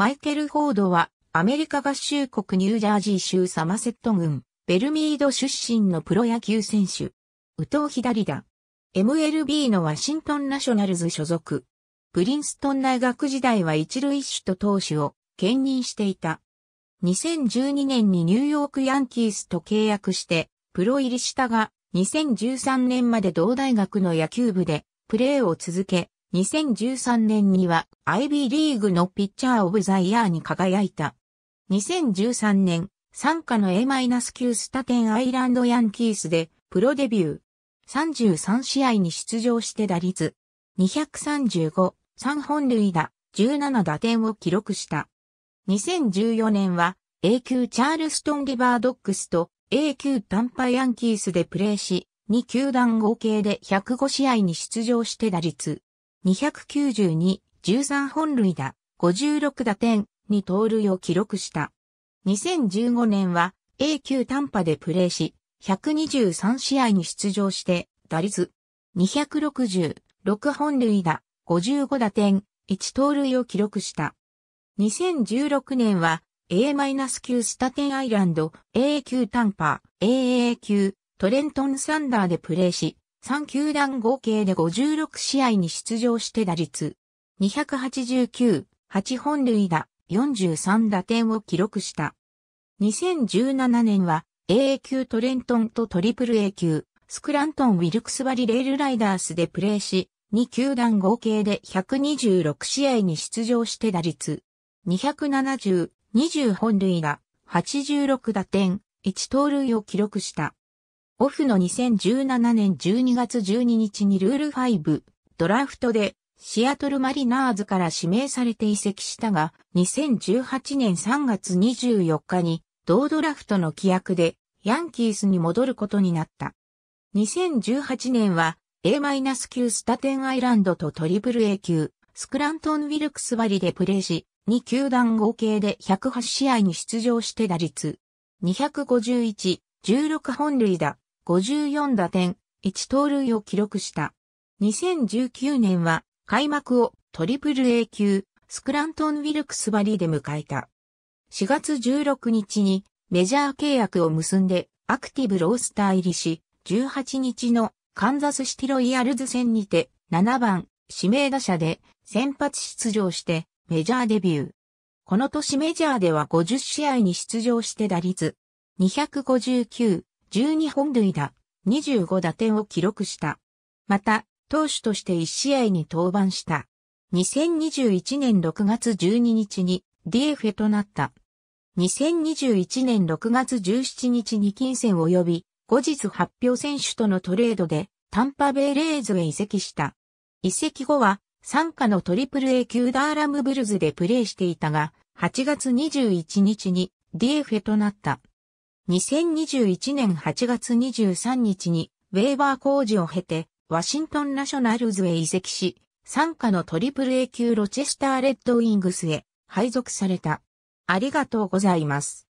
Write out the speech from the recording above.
マイケル・フォードは、アメリカ合衆国ニュージャージー州サマセット郡、ベルミード出身のプロ野球選手。宇藤左だ。MLB のワシントンナショナルズ所属。プリンストン大学時代は一塁手と投手を兼任していた。2012年にニューヨークヤンキースと契約してプロ入りしたが、2013年まで同大学の野球部でプレーを続け、2013年には IB リーグのピッチャーオブザイヤーに輝いた。2013年、参加の A-9 スタテンアイランドヤンキースでプロデビュー。33試合に出場して打率235、3本塁打、17打点を記録した。2014年は A 級チャールストンリバードックスと A 級タンパヤンキースでプレーし、2球団合計で105試合に出場して打率292、13本塁打、56打点、に盗塁を記録した。2015年は A 級短波でプレーし、123試合に出場して、打率260、6本塁打、55打点、1盗塁を記録した。2016年は A-9 スタテンアイランド、A 級短波、AA 級、トレントンサンダーでプレーし、3球団合計で56試合に出場して打率289、8本塁打、43打点を記録した。2017年は AA 級トレントンとトリプル A 級スクラントン・ウィルクスバリレールライダースでプレーし、2球団合計で126試合に出場して打率270、20本塁打、86打点、1盗塁を記録した。オフの2017年12月12日にルール5、ドラフトで、シアトルマリナーズから指名されて移籍したが、2018年3月24日に、同ドラフトの規約で、ヤンキースに戻ることになった。2018年は、A-9 スタテンアイランドとトリプル A 級、スクラントン・ウィルクスバリでプレーし、2球団合計で108試合に出場して打率、251、16本塁打、54打点、1盗塁を記録した。2019年は開幕をトリプル A 級スクラントン・ウィルクスバリーで迎えた。4月16日にメジャー契約を結んでアクティブロースター入りし、18日のカンザスシティロイヤルズ戦にて7番指名打者で先発出場してメジャーデビュー。この年メジャーでは50試合に出場して打率259、12本塁打、25打点を記録した。また、投手として1試合に登板した。2021年6月12日に DF となった。2021年6月17日に金銭及び、後日発表選手とのトレードで、タンパベイレーズへ移籍した。移籍後は、参加のトリプル A 級ダーラムブルズでプレーしていたが、8月21日に DF となった。2021年8月23日に、ウェーバー工事を経て、ワシントンナショナルズへ移籍し、参加のトリプル A 級ロチェスターレッドウィングスへ配属された。ありがとうございます。